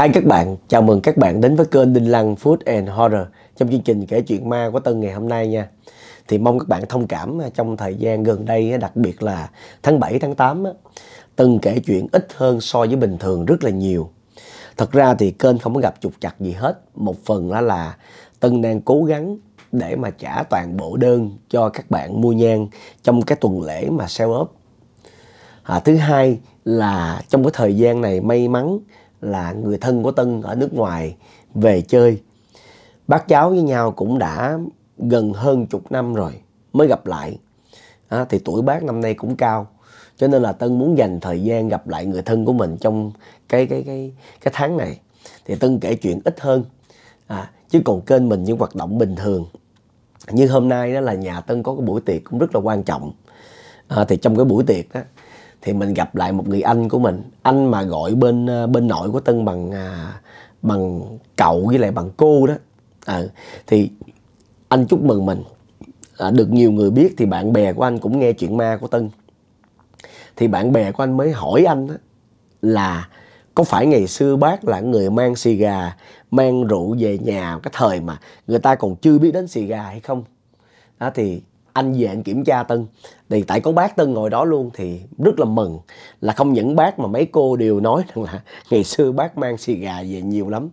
Hai các bạn, chào mừng các bạn đến với kênh Đinh Lăng Food and Horror trong chương trình kể chuyện ma của Tân ngày hôm nay nha. Thì mong các bạn thông cảm à, trong thời gian gần đây, à, đặc biệt là tháng 7, tháng 8, Tân kể chuyện ít hơn so với bình thường rất là nhiều. Thật ra thì kênh không có gặp trục chặt gì hết. Một phần đó là Tân đang cố gắng để mà trả toàn bộ đơn cho các bạn mua nhang trong cái tuần lễ mà sale up. À, thứ hai là trong cái thời gian này may mắn là người thân của Tân ở nước ngoài về chơi. Bác cháu với nhau cũng đã gần hơn chục năm rồi mới gặp lại. À, thì tuổi bác năm nay cũng cao. Cho nên là Tân muốn dành thời gian gặp lại người thân của mình trong cái cái cái cái tháng này. Thì Tân kể chuyện ít hơn. À, chứ còn kênh mình những hoạt động bình thường. Như hôm nay đó là nhà Tân có cái buổi tiệc cũng rất là quan trọng. À, thì trong cái buổi tiệc đó thì mình gặp lại một người anh của mình anh mà gọi bên ờ, bên nội của tân bằng à, bằng cậu với lại bằng cô đó à, thì anh chúc mừng mình à, được nhiều người biết thì bạn bè của anh cũng nghe chuyện ma của tân thì bạn bè của anh mới hỏi anh đó, là có phải ngày xưa bác là người mang xì gà mang rượu về nhà cái thời mà người ta còn chưa biết đến xì gà hay không đó thì anh về anh kiểm tra Tân thì tại có bác Tân ngồi đó luôn thì rất là mừng là không những bác mà mấy cô đều nói rằng là ngày xưa bác mang xì gà về nhiều lắm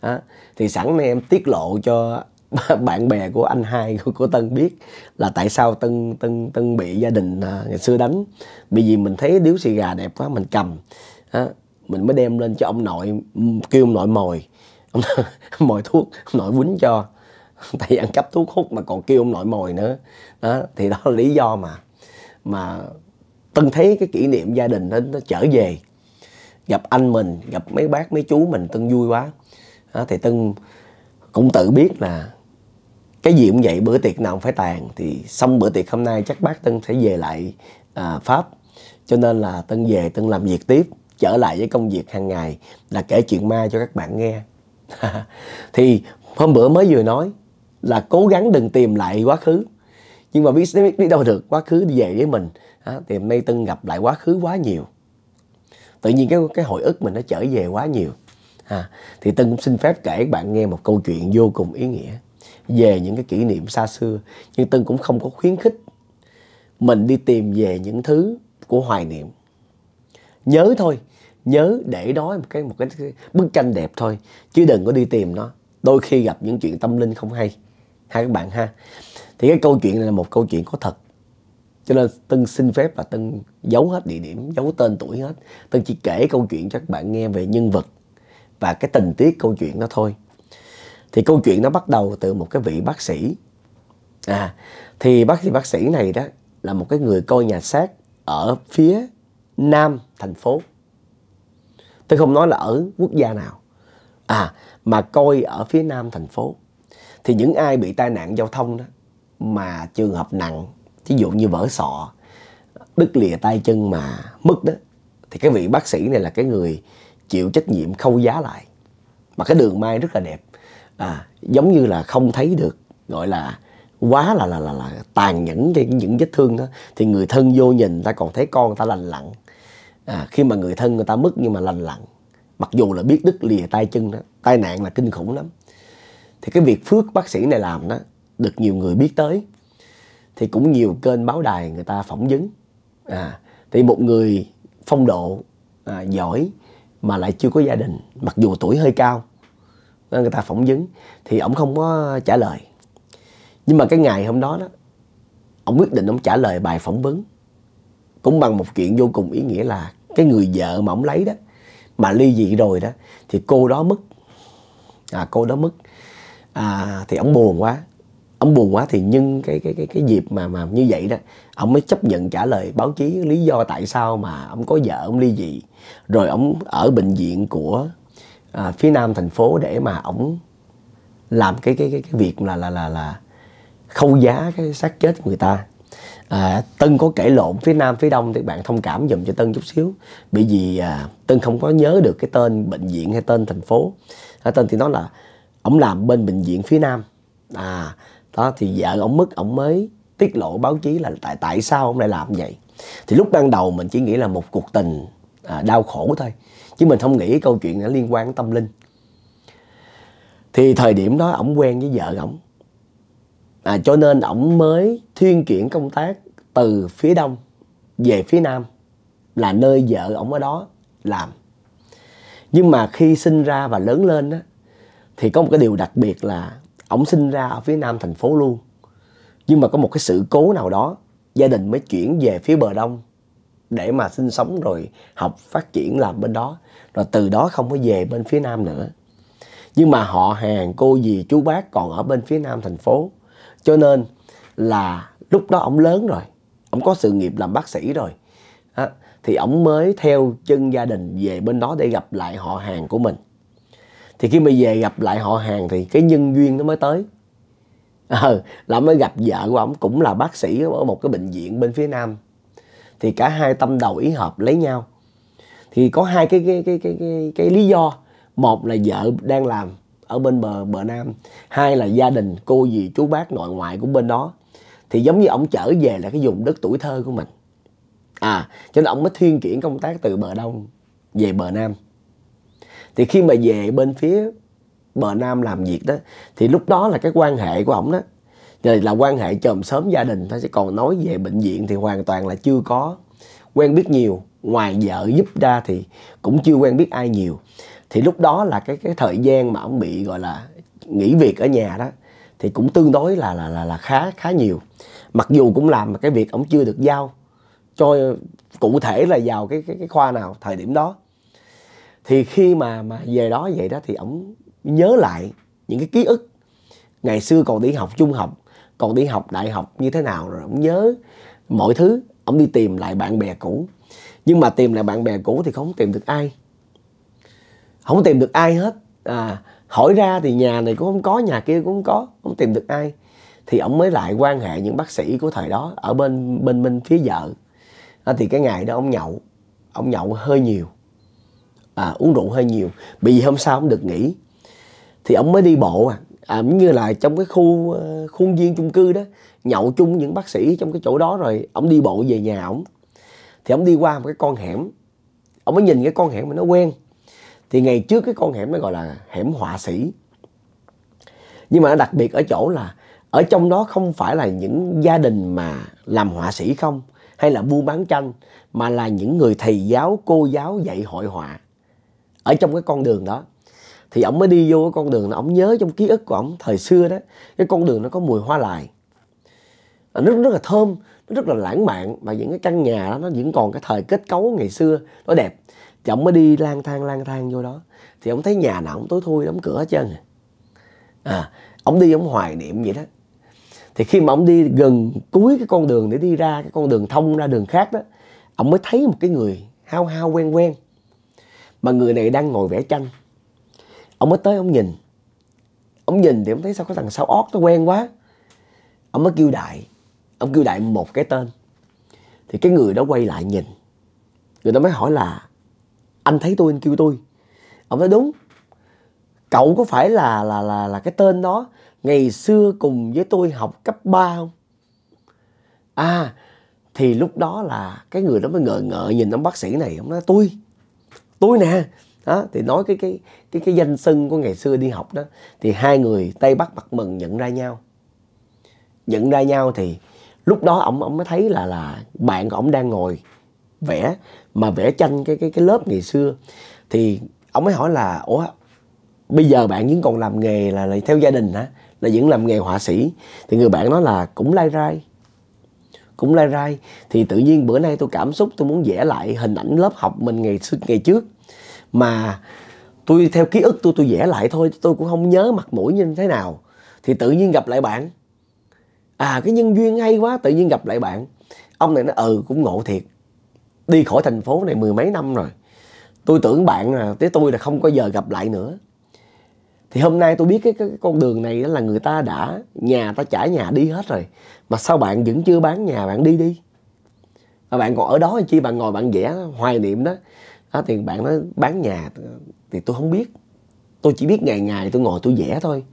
à, thì sẵn nay em tiết lộ cho bạn bè của anh hai của, của Tân biết là tại sao Tân Tân Tân bị gia đình à, ngày xưa đánh bởi vì mình thấy điếu xì gà đẹp quá mình cầm à, mình mới đem lên cho ông nội kêu ông nội mồi ông, mồi thuốc ông nội quýnh cho tại ăn cắp thuốc hút mà còn kêu ông nội mồi nữa đó thì đó là lý do mà mà tân thấy cái kỷ niệm gia đình nó, nó trở về gặp anh mình gặp mấy bác mấy chú mình tân vui quá đó, thì tân cũng tự biết là cái gì cũng vậy bữa tiệc nào cũng phải tàn thì xong bữa tiệc hôm nay chắc bác tân sẽ về lại à, pháp cho nên là tân về tân làm việc tiếp trở lại với công việc hàng ngày là kể chuyện ma cho các bạn nghe thì hôm bữa mới vừa nói là cố gắng đừng tìm lại quá khứ nhưng mà biết biết đâu được quá khứ đi về với mình á, thì nay tân gặp lại quá khứ quá nhiều tự nhiên cái cái hồi ức mình nó trở về quá nhiều à, thì tân cũng xin phép kể bạn nghe một câu chuyện vô cùng ý nghĩa về những cái kỷ niệm xa xưa nhưng tân cũng không có khuyến khích mình đi tìm về những thứ của hoài niệm nhớ thôi nhớ để đó một cái một cái bức tranh đẹp thôi chứ đừng có đi tìm nó đôi khi gặp những chuyện tâm linh không hay hai các bạn ha thì cái câu chuyện này là một câu chuyện có thật cho nên tân xin phép là tân giấu hết địa điểm giấu tên tuổi hết tân chỉ kể câu chuyện cho các bạn nghe về nhân vật và cái tình tiết câu chuyện đó thôi thì câu chuyện nó bắt đầu từ một cái vị bác sĩ à thì bác sĩ bác sĩ này đó là một cái người coi nhà xác ở phía nam thành phố tôi không nói là ở quốc gia nào à mà coi ở phía nam thành phố thì những ai bị tai nạn giao thông đó mà trường hợp nặng ví dụ như vỡ sọ đứt lìa tay chân mà mất đó thì cái vị bác sĩ này là cái người chịu trách nhiệm khâu giá lại mà cái đường may rất là đẹp à, giống như là không thấy được gọi là quá là là là, là tàn nhẫn cái những vết thương đó thì người thân vô nhìn ta còn thấy con ta lành lặn à, khi mà người thân người ta mất nhưng mà lành lặn mặc dù là biết đứt lìa tay chân đó tai nạn là kinh khủng lắm thì cái việc phước bác sĩ này làm đó được nhiều người biết tới thì cũng nhiều kênh báo đài người ta phỏng vấn à thì một người phong độ à, giỏi mà lại chưa có gia đình mặc dù tuổi hơi cao người ta phỏng vấn thì ông không có trả lời nhưng mà cái ngày hôm đó đó ông quyết định ông trả lời bài phỏng vấn cũng bằng một chuyện vô cùng ý nghĩa là cái người vợ mà ông lấy đó mà ly dị rồi đó thì cô đó mất à cô đó mất à, thì ông buồn quá ông buồn quá thì nhưng cái cái cái cái dịp mà mà như vậy đó ông mới chấp nhận trả lời báo chí lý do tại sao mà ông có vợ ông ly dị rồi ông ở bệnh viện của à, phía nam thành phố để mà ông làm cái cái cái cái việc là là là là khâu giá cái xác chết người ta à, tân có kể lộn phía nam phía đông thì bạn thông cảm dùm cho tân chút xíu bởi vì à, tân không có nhớ được cái tên bệnh viện hay tên thành phố à, tên thì nó là ổng làm bên bệnh viện phía nam à đó thì vợ ổng mất ổng mới tiết lộ báo chí là tại tại sao ổng lại làm vậy thì lúc ban đầu mình chỉ nghĩ là một cuộc tình à, đau khổ thôi chứ mình không nghĩ câu chuyện nó liên quan tâm linh thì thời điểm đó ổng quen với vợ ổng à, cho nên ổng mới thuyên chuyển công tác từ phía đông về phía nam là nơi vợ ổng ở đó làm nhưng mà khi sinh ra và lớn lên á thì có một cái điều đặc biệt là ổng sinh ra ở phía nam thành phố luôn nhưng mà có một cái sự cố nào đó gia đình mới chuyển về phía bờ đông để mà sinh sống rồi học phát triển làm bên đó rồi từ đó không có về bên phía nam nữa nhưng mà họ hàng cô dì chú bác còn ở bên phía nam thành phố cho nên là lúc đó ổng lớn rồi ổng có sự nghiệp làm bác sĩ rồi à, thì ổng mới theo chân gia đình về bên đó để gặp lại họ hàng của mình thì khi mà về gặp lại họ hàng thì cái nhân duyên nó mới tới ờ là mới gặp vợ của ông cũng là bác sĩ ở một cái bệnh viện bên phía nam thì cả hai tâm đầu ý hợp lấy nhau thì có hai cái cái cái cái cái, cái lý do một là vợ đang làm ở bên bờ bờ nam hai là gia đình cô dì chú bác nội ngoại của bên đó thì giống như ông trở về là cái vùng đất tuổi thơ của mình à cho nên ông mới thiên chuyển công tác từ bờ đông về bờ nam thì khi mà về bên phía bờ nam làm việc đó thì lúc đó là cái quan hệ của ổng đó rồi là quan hệ chồng sớm gia đình ta sẽ còn nói về bệnh viện thì hoàn toàn là chưa có quen biết nhiều ngoài vợ giúp ra thì cũng chưa quen biết ai nhiều thì lúc đó là cái cái thời gian mà ông bị gọi là nghỉ việc ở nhà đó thì cũng tương đối là là là, là khá khá nhiều mặc dù cũng làm mà cái việc ông chưa được giao cho cụ thể là vào cái cái, cái khoa nào thời điểm đó thì khi mà mà về đó vậy đó thì ổng nhớ lại những cái ký ức ngày xưa còn đi học trung học còn đi học đại học như thế nào rồi ổng nhớ mọi thứ ổng đi tìm lại bạn bè cũ nhưng mà tìm lại bạn bè cũ thì không tìm được ai không tìm được ai hết à hỏi ra thì nhà này cũng không có nhà kia cũng không có không tìm được ai thì ổng mới lại quan hệ những bác sĩ của thời đó ở bên bên bên phía vợ à, thì cái ngày đó ông nhậu ông nhậu hơi nhiều à, uống rượu hơi nhiều bị hôm sau không được nghỉ thì ông mới đi bộ à, à như là trong cái khu ờ, khuôn viên chung cư đó nhậu chung những bác sĩ trong cái chỗ đó rồi ông đi bộ về nhà ổng thì ông đi qua một cái con hẻm ông mới nhìn cái con hẻm mà nó quen thì ngày trước cái con hẻm nó gọi là hẻm họa sĩ nhưng mà nó đặc biệt ở chỗ là ở trong đó không phải là những gia đình mà làm họa sĩ không hay là buôn bán tranh mà là những người thầy giáo cô giáo dạy hội họa ở trong cái con đường đó thì ổng mới đi vô cái con đường ổng nhớ trong ký ức của ổng thời xưa đó cái con đường nó có mùi hoa lại nó rất, rất là thơm nó rất là lãng mạn và những cái căn nhà đó nó vẫn còn cái thời kết cấu ngày xưa nó đẹp thì ổng mới đi lang thang lang thang vô đó thì ổng thấy nhà nào ổng tối thui đóng cửa hết trơn à ổng à, đi ổng hoài niệm vậy đó thì khi mà ổng đi gần cuối cái con đường để đi ra cái con đường thông ra đường khác đó ổng mới thấy một cái người hao hao quen quen mà người này đang ngồi vẽ tranh ông mới tới ông nhìn ông nhìn thì ông thấy sao có thằng sao ót nó quen quá ông mới kêu đại ông kêu đại một cái tên thì cái người đó quay lại nhìn người ta mới hỏi là anh thấy tôi anh kêu tôi ông nói đúng cậu có phải là là là là cái tên đó ngày xưa cùng với tôi học cấp 3 không à thì lúc đó là cái người đó mới ngờ ngợ nhìn ông bác sĩ này ông nói tôi tôi nè đó thì nói cái cái cái cái danh xưng của ngày xưa đi học đó thì hai người tây bắc mặt mừng nhận ra nhau nhận ra nhau thì lúc đó ông ông mới thấy là là bạn của ông đang ngồi vẽ mà vẽ tranh cái cái cái lớp ngày xưa thì ông mới hỏi là ủa bây giờ bạn vẫn còn làm nghề là, là theo gia đình hả là vẫn làm nghề họa sĩ thì người bạn nói là cũng lai rai cũng lai rai thì tự nhiên bữa nay tôi cảm xúc tôi muốn vẽ lại hình ảnh lớp học mình ngày xưa ngày trước mà tôi theo ký ức tôi tôi vẽ lại thôi tôi cũng không nhớ mặt mũi như thế nào thì tự nhiên gặp lại bạn à cái nhân duyên hay quá tự nhiên gặp lại bạn ông này nó ừ cũng ngộ thiệt đi khỏi thành phố này mười mấy năm rồi tôi tưởng bạn là tới tôi là không có giờ gặp lại nữa thì hôm nay tôi biết cái, cái, cái con đường này là người ta đã nhà ta trả nhà đi hết rồi mà sao bạn vẫn chưa bán nhà bạn đi đi mà bạn còn ở đó chi bạn ngồi bạn vẽ hoài niệm đó đó thì bạn nói bán nhà thì tôi không biết tôi chỉ biết ngày ngày tôi ngồi tôi vẽ thôi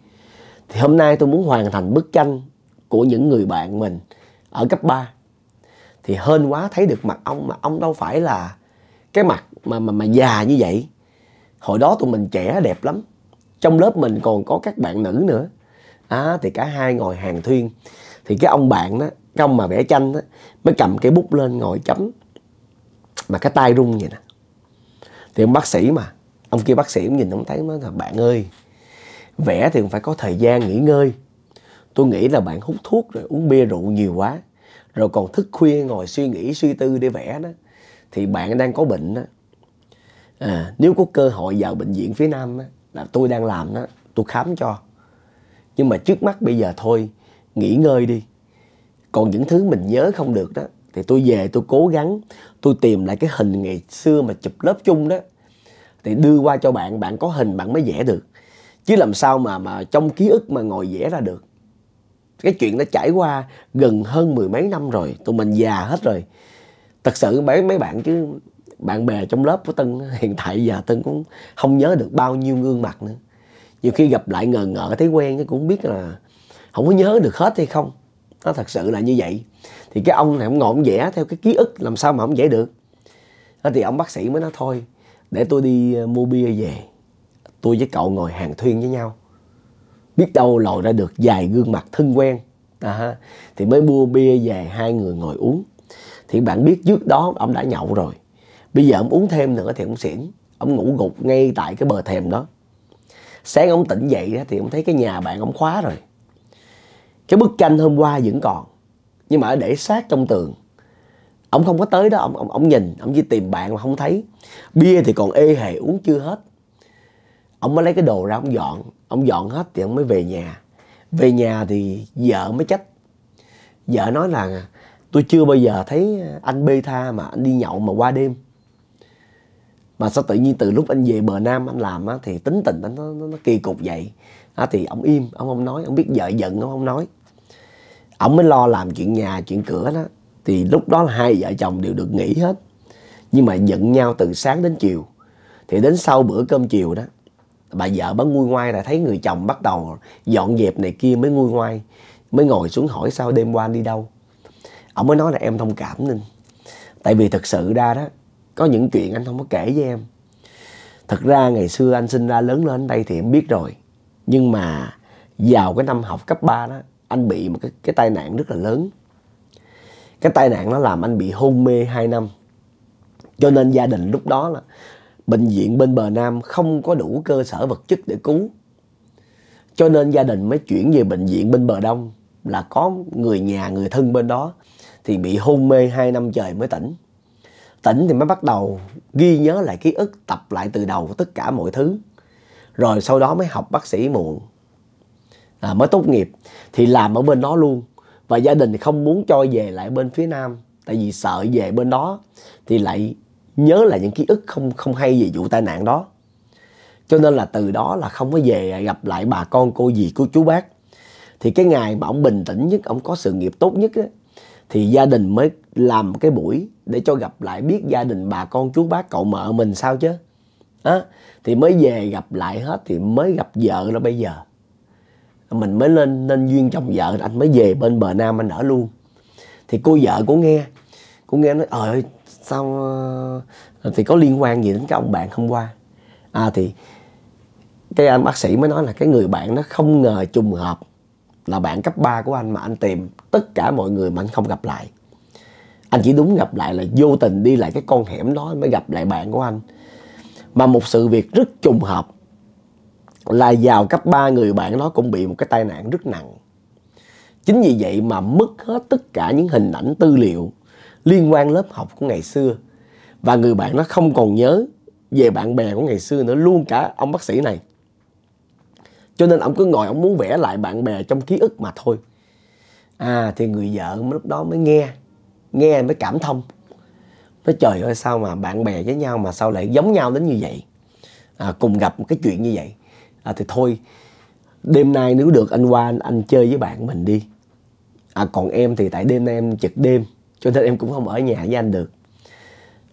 thì hôm nay tôi muốn hoàn thành bức tranh của những người bạn mình ở cấp 3 thì hên quá thấy được mặt ông mà ông đâu phải là cái mặt mà mà mà già như vậy hồi đó tụi mình trẻ đẹp lắm trong lớp mình còn có các bạn nữ nữa à, thì cả hai ngồi hàng thuyên thì cái ông bạn đó cái ông mà vẽ tranh đó mới cầm cái bút lên ngồi chấm mà cái tay rung vậy nè thì ông bác sĩ mà ông kia bác sĩ cũng nhìn ông thấy nói là bạn ơi vẽ thì cũng phải có thời gian nghỉ ngơi tôi nghĩ là bạn hút thuốc rồi uống bia rượu nhiều quá rồi còn thức khuya ngồi suy nghĩ suy tư để vẽ đó thì bạn đang có bệnh đó à, nếu có cơ hội vào bệnh viện phía nam đó, là tôi đang làm đó tôi khám cho nhưng mà trước mắt bây giờ thôi nghỉ ngơi đi còn những thứ mình nhớ không được đó thì tôi về tôi cố gắng tôi tìm lại cái hình ngày xưa mà chụp lớp chung đó thì đưa qua cho bạn bạn có hình bạn mới vẽ được chứ làm sao mà mà trong ký ức mà ngồi vẽ ra được cái chuyện đã trải qua gần hơn mười mấy năm rồi tụi mình già hết rồi thật sự mấy mấy bạn chứ bạn bè trong lớp của tân hiện tại giờ tân cũng không nhớ được bao nhiêu gương mặt nữa nhiều khi gặp lại ngờ ngợ thấy quen cũng biết là không có nhớ được hết hay không nó thật sự là như vậy thì cái ông này ông ngồi ông vẽ theo cái ký ức làm sao mà ông vẽ được đó thì ông bác sĩ mới nói thôi để tôi đi ờ, mua bia về tôi với cậu ngồi hàng thuyên với nhau biết đâu lòi ra được vài gương mặt thân quen à, thì mới mua bia về hai người ngồi uống thì bạn biết trước đó ông đã nhậu rồi bây giờ ông uống thêm nữa thì ông xỉn ông ngủ gục ngay tại cái bờ thềm đó sáng ông tỉnh dậy thì ông thấy cái nhà bạn ông khóa rồi cái bức tranh hôm qua vẫn còn nhưng mà để sát trong tường ông không có tới đó ông ông, ông nhìn ông chỉ tìm bạn mà không thấy bia thì còn ê hề uống chưa hết ông mới lấy cái đồ ra ông dọn ông dọn hết thì ông mới về nhà về nhà thì vợ mới trách vợ nói là tôi chưa bao giờ thấy anh bê tha mà anh đi nhậu mà qua đêm mà sao tự nhiên từ lúc anh về bờ nam anh làm á, thì tính tình anh nó, nó, nó kỳ cục vậy á, thì ông im ông không nói ông biết vợ giận ông không nói ổng mới lo làm chuyện nhà chuyện cửa đó thì lúc đó là hai vợ chồng đều được nghỉ hết nhưng mà giận nhau từ sáng đến chiều thì đến sau bữa cơm chiều đó bà vợ bà nguôi ngoai là thấy người chồng bắt đầu dọn dẹp này kia mới nguôi ngoai mới ngồi xuống hỏi sao đêm qua đi đâu ổng mới nói là em thông cảm nên tại vì thật sự ra đó có những chuyện anh không có kể với em thật ra ngày xưa anh sinh ra lớn lên đây thì em biết rồi nhưng mà vào cái năm học cấp 3 đó anh bị một cái, cái tai nạn rất là lớn cái tai nạn nó làm anh bị hôn mê 2 năm cho nên gia đình lúc đó là bệnh viện bên bờ nam không có đủ cơ sở vật chất để cứu cho nên gia đình mới chuyển về bệnh viện bên bờ đông là có người nhà người thân bên đó thì bị hôn mê 2 năm trời mới tỉnh tỉnh thì mới bắt đầu ghi nhớ lại ký ức tập lại từ đầu tất cả mọi thứ rồi sau đó mới học bác sĩ muộn à, mới tốt nghiệp thì làm ở bên đó luôn và gia đình không muốn cho về lại bên phía nam tại vì sợ về bên đó thì lại nhớ lại những ký ức không không hay về vụ tai nạn đó cho nên là từ đó là không có về gặp lại bà con cô dì cô chú bác thì cái ngày mà ông bình tĩnh nhất ông có sự nghiệp tốt nhất đó, thì gia đình mới làm cái buổi để cho gặp lại biết gia đình bà con chú bác cậu mợ mình sao chứ á à, thì mới về gặp lại hết thì mới gặp vợ đó bây giờ mình mới lên nên duyên chồng vợ anh mới về bên bờ nam anh ở luôn thì cô vợ cô nghe cô nghe nói ờ ơi sao ờ, thì có liên quan gì đến các ông bạn hôm qua à thì cái anh bác sĩ mới nói là cái người bạn nó không ngờ trùng hợp là bạn cấp 3 của anh mà anh tìm tất cả mọi người mà anh không gặp lại anh chỉ đúng gặp lại là vô tình đi lại cái con hẻm đó mới gặp lại bạn của anh mà một sự việc rất trùng hợp là vào cấp 3 người bạn đó cũng bị một cái tai nạn rất nặng. Chính vì vậy mà mất hết tất cả những hình ảnh tư liệu liên quan lớp học của ngày xưa. Và người bạn nó không còn nhớ về bạn bè của ngày xưa nữa luôn cả ông bác sĩ này. Cho nên ông cứ ngồi ông muốn vẽ lại bạn bè trong ký ức mà thôi. À thì người vợ lúc đó mới nghe, nghe mới cảm thông. Nói trời ơi sao mà bạn bè với nhau mà sao lại giống nhau đến như vậy. À, cùng gặp một cái chuyện như vậy à, thì thôi đêm nay nếu được anh qua anh, chơi với bạn mình đi à, còn em thì tại đêm nay em trực đêm cho nên em cũng không ở nhà với anh được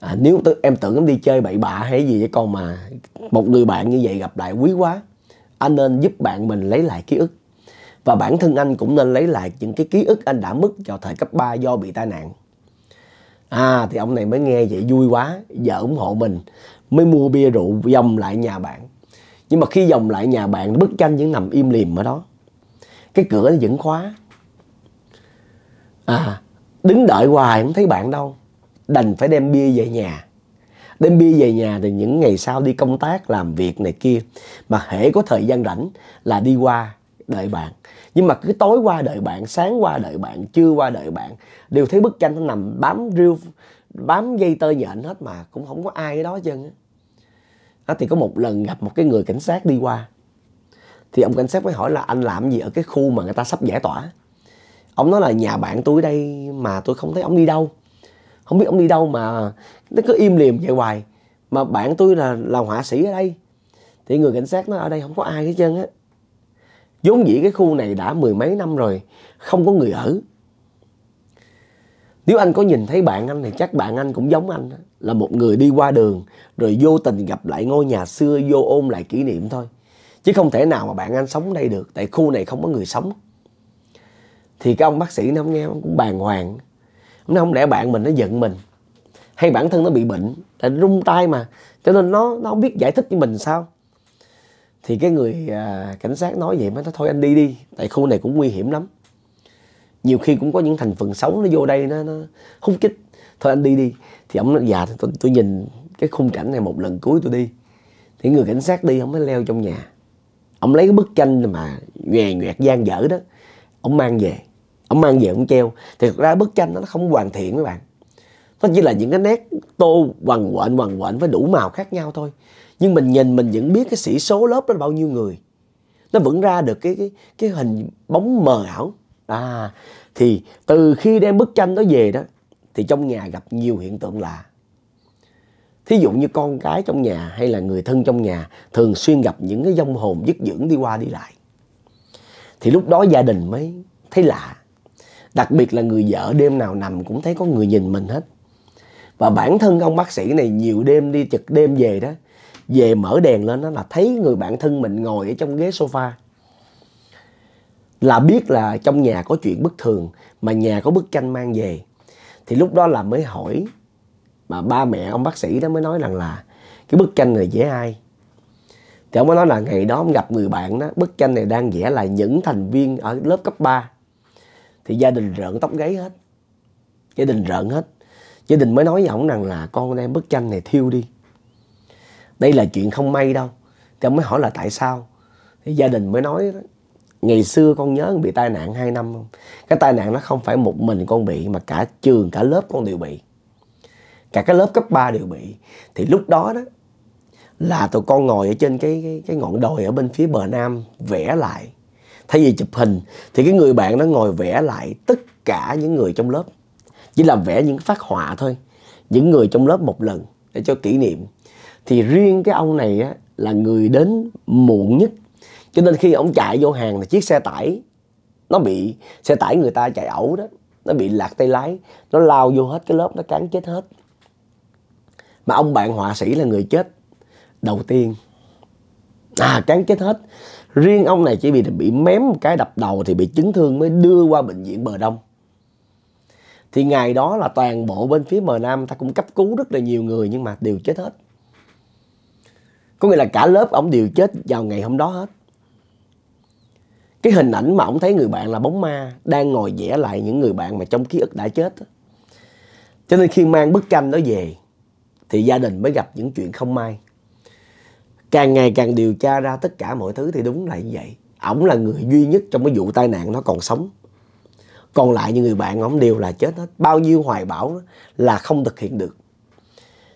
à, nếu t- em tưởng em đi chơi bậy bạ hay gì với con mà một người bạn như vậy gặp lại quý quá anh nên giúp bạn mình lấy lại ký ức và bản thân anh cũng nên lấy lại những cái ký ức anh đã mất vào thời cấp 3 do bị tai nạn à thì ông này mới nghe vậy vui quá giờ ủng hộ mình mới mua bia rượu dòng lại nhà bạn nhưng mà khi vòng lại nhà bạn bức tranh vẫn nằm im lìm ở đó cái cửa nó vẫn khóa à đứng đợi hoài không thấy bạn đâu đành phải đem bia về nhà đem bia về nhà thì những ngày sau đi công tác làm việc này kia mà hễ có thời gian rảnh là đi qua đợi bạn nhưng mà cứ tối qua đợi bạn sáng qua đợi bạn trưa qua đợi bạn đều thấy bức tranh nó nằm bám rêu bám dây tơ nhện hết mà cũng không có ai ở đó chân đó thì có một lần gặp một cái người cảnh sát đi qua thì ông cảnh sát mới hỏi là anh làm gì ở cái khu mà người ta sắp giải tỏa ông nói là nhà bạn tôi đây mà tôi không thấy ông đi đâu không biết ông đi đâu mà nó cứ im lìm vậy hoài mà bạn tôi là là họa sĩ ở đây thì người cảnh sát nó ở đây không có ai hết trơn á vốn dĩ cái khu này đã mười mấy năm rồi không có người ở nếu anh có nhìn thấy bạn anh thì chắc bạn anh cũng giống anh là một người đi qua đường rồi vô tình gặp lại ngôi nhà xưa vô ôm lại kỷ niệm thôi chứ không thể nào mà bạn anh sống đây được tại khu này không có người sống thì cái ông bác sĩ nó không nghe ông cũng bàng hoàng nó không để bạn mình nó giận mình hay bản thân nó bị bệnh là rung tay mà cho nên nó nó không biết giải thích với mình sao thì cái người à, cảnh sát nói vậy mới nói thôi anh đi đi tại khu này cũng nguy hiểm lắm nhiều khi cũng có những thành phần xấu nó vô đây nó, nó hút kích thôi anh đi đi thì ông nói dạ tôi, tôi nhìn cái khung cảnh này một lần cuối tôi đi thì người cảnh sát đi ông mới leo trong nhà ông lấy cái bức tranh mà nhòe nhoẹt gian dở đó ông mang về ông mang về ông treo thì thật ra bức tranh nó không hoàn thiện các bạn nó chỉ là những cái nét tô quằn quện quằn quện với đủ màu khác nhau thôi nhưng mình nhìn mình vẫn biết cái sĩ số lớp đó là bao nhiêu người nó vẫn ra được cái cái cái hình bóng mờ ảo à, thì từ khi đem bức tranh đó về đó thì trong nhà gặp nhiều hiện tượng lạ thí dụ như con cái trong nhà hay là người thân trong nhà thường xuyên gặp những cái dông hồn dứt dưỡng đi qua đi lại thì lúc đó gia đình mới thấy lạ đặc biệt là người vợ đêm nào nằm cũng thấy có người nhìn mình hết và bản thân ông bác sĩ này nhiều đêm đi trực đêm về đó về mở đèn lên đó là thấy người bạn thân mình ngồi ở trong ghế sofa là biết là trong nhà có chuyện bất thường mà nhà có bức tranh mang về thì lúc đó là mới hỏi mà ba mẹ ông bác sĩ đó mới nói rằng là cái bức tranh này vẽ ai thì ông mới nói là ngày đó ông gặp người bạn đó bức tranh này đang vẽ là những thành viên ở lớp cấp 3 thì gia đình rợn tóc gáy hết gia đình rợn hết gia đình mới nói với ổng rằng là con đem bức tranh này thiêu đi đây là chuyện không may đâu thì ông mới hỏi là tại sao thì gia đình mới nói ngày xưa con nhớ con bị tai nạn 2 năm không cái tai nạn nó không phải một mình con bị mà cả trường cả lớp con đều bị cả cái lớp cấp 3 đều bị thì lúc đó đó là tụi con ngồi ở trên cái cái, cái ngọn đồi ở bên phía bờ nam vẽ lại thay vì chụp hình thì cái người bạn nó ngồi vẽ lại tất cả những người trong lớp chỉ là vẽ những phát họa thôi những người trong lớp một lần để cho kỷ niệm thì riêng cái ông này á, là người đến muộn nhất cho nên khi ông chạy vô hàng thì chiếc xe tải nó bị xe tải người ta chạy ẩu đó nó bị lạc tay lái nó lao vô hết cái lớp nó cán chết hết mà ông bạn họa sĩ là người chết đầu tiên à cán chết hết riêng ông này chỉ bị bị mém một cái đập đầu thì bị chấn thương mới đưa qua bệnh viện bờ đông thì ngày đó là toàn bộ bên phía bờ nam ta cũng cấp cứu rất là nhiều người nhưng mà đều chết hết có nghĩa là cả lớp ông đều chết vào ngày hôm đó hết cái hình ảnh mà ông thấy người bạn là bóng ma đang ngồi vẽ lại những người bạn mà trong ký ức đã chết cho nên khi mang bức tranh đó về thì gia đình mới gặp những chuyện không may càng ngày càng điều tra ra tất cả mọi thứ thì đúng là như vậy ổng là người duy nhất trong cái vụ tai nạn nó còn sống còn lại những người bạn ổng đều là chết hết bao nhiêu hoài bão là không thực hiện được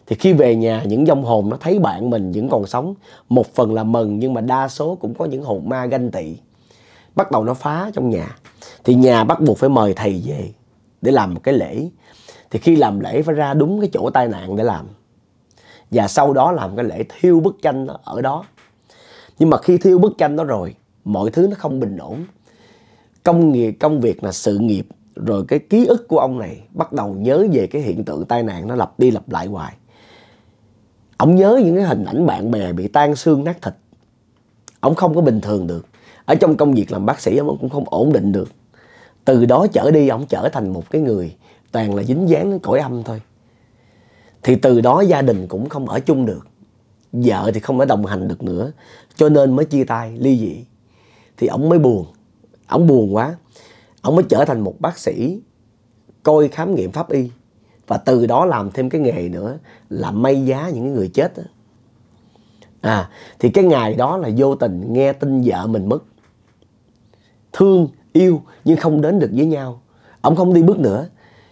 thì khi về nhà những dông hồn nó thấy bạn mình vẫn còn sống một phần là mừng nhưng mà đa số cũng có những hồn ma ganh tị bắt đầu nó phá trong nhà thì nhà bắt buộc phải mời thầy về để làm một cái lễ thì khi làm lễ phải ra đúng cái chỗ tai nạn để làm và sau đó làm cái lễ thiêu bức tranh đó, ở đó nhưng mà khi thiêu bức tranh đó rồi mọi thứ nó không bình ổn công nghiệp công việc là sự nghiệp rồi cái ký ức của ông này bắt đầu nhớ về cái hiện tượng tai nạn nó lặp đi lặp lại hoài ông nhớ những cái hình ảnh bạn bè bị tan xương nát thịt ông không có bình thường được ở trong công việc làm bác sĩ ông cũng không ổn định được từ đó trở đi ông trở thành một cái người toàn là dính dáng đến cõi âm thôi thì từ đó gia đình cũng không ở chung được vợ thì không ở đồng hành được nữa cho nên mới chia tay ly dị thì ông mới buồn ông buồn quá ông mới trở thành một bác sĩ coi khám nghiệm pháp y và từ đó làm thêm cái nghề nữa là may giá những người chết đó. à thì cái ngày đó là vô tình nghe tin vợ mình mất thương yêu nhưng không đến được với nhau ông không đi bước nữa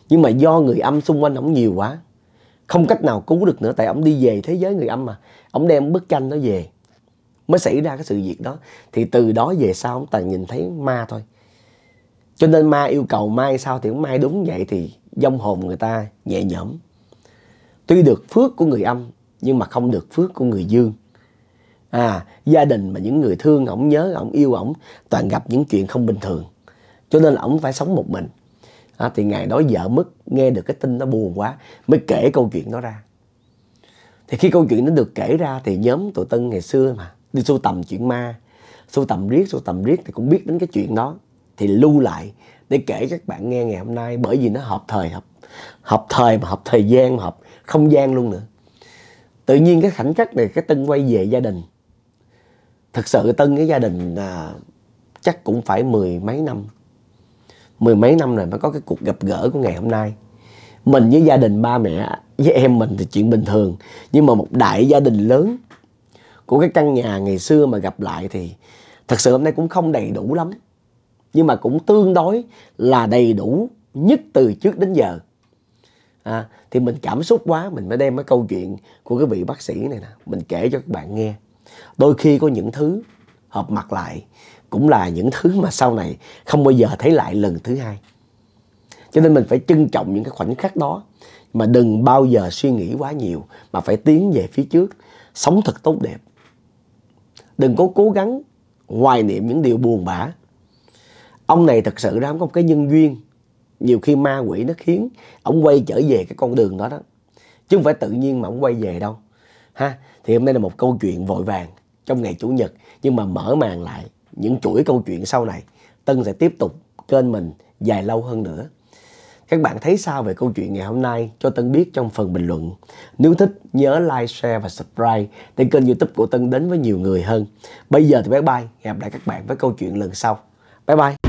nhưng mà do người âm xung quanh ông nhiều quá không cách nào cứu được nữa tại ông đi về thế giới người âm mà ông đem bức tranh đó về mới xảy ra cái sự việc đó thì từ đó về sau ông toàn nhìn thấy ma thôi cho nên ma yêu cầu mai sao thì mai đúng vậy thì dông hồn người ta nhẹ nhõm tuy được phước của người âm nhưng mà không được phước của người dương à gia đình mà những người thương ổng nhớ ổng yêu ổng toàn gặp những chuyện không bình thường cho nên là ổng phải sống một mình à, thì ngày đó vợ mất nghe được cái tin nó buồn quá mới kể câu chuyện đó ra thì khi câu chuyện nó được kể ra thì nhóm tụi tân ngày xưa mà đi sưu tầm chuyện ma sưu tầm riết sưu tầm riết thì cũng biết đến cái chuyện đó thì lưu lại để kể các bạn nghe ngày hôm nay bởi vì nó hợp thời hợp hợp thời mà hợp thời gian mà hợp không gian luôn nữa tự nhiên cái khoảnh khắc này cái tân quay về gia đình thực sự tân với gia đình à, chắc cũng phải mười mấy năm mười mấy năm rồi mới có cái cuộc gặp gỡ của ngày hôm nay mình với gia đình ba mẹ với em mình thì chuyện bình thường nhưng mà một đại gia đình lớn của cái căn nhà ngày xưa mà gặp lại thì thật sự hôm nay cũng không đầy đủ lắm nhưng mà cũng tương đối là đầy đủ nhất từ trước đến giờ à, thì mình cảm xúc quá mình mới đem cái câu chuyện của cái vị bác sĩ này nè mình kể cho các bạn nghe đôi khi có những thứ hợp mặt lại cũng là những thứ mà sau này không bao giờ thấy lại lần thứ hai cho nên mình phải trân trọng những cái khoảnh khắc đó mà đừng bao giờ suy nghĩ quá nhiều mà phải tiến về phía trước sống thật tốt đẹp đừng có cố gắng hoài niệm những điều buồn bã ông này thật sự ra không có một cái nhân duyên nhiều khi ma quỷ nó khiến ông quay trở về cái con đường đó đó chứ không phải tự nhiên mà ông quay về đâu ha thì hôm nay là một câu chuyện vội vàng trong ngày chủ nhật nhưng mà mở màn lại những chuỗi câu chuyện sau này Tân sẽ tiếp tục kênh mình dài lâu hơn nữa. Các bạn thấy sao về câu chuyện ngày hôm nay cho Tân biết trong phần bình luận. Nếu thích nhớ like, share và subscribe để kênh youtube của Tân đến với nhiều người hơn. Bây giờ thì bye bye, hẹn gặp lại các bạn với câu chuyện lần sau. Bye bye!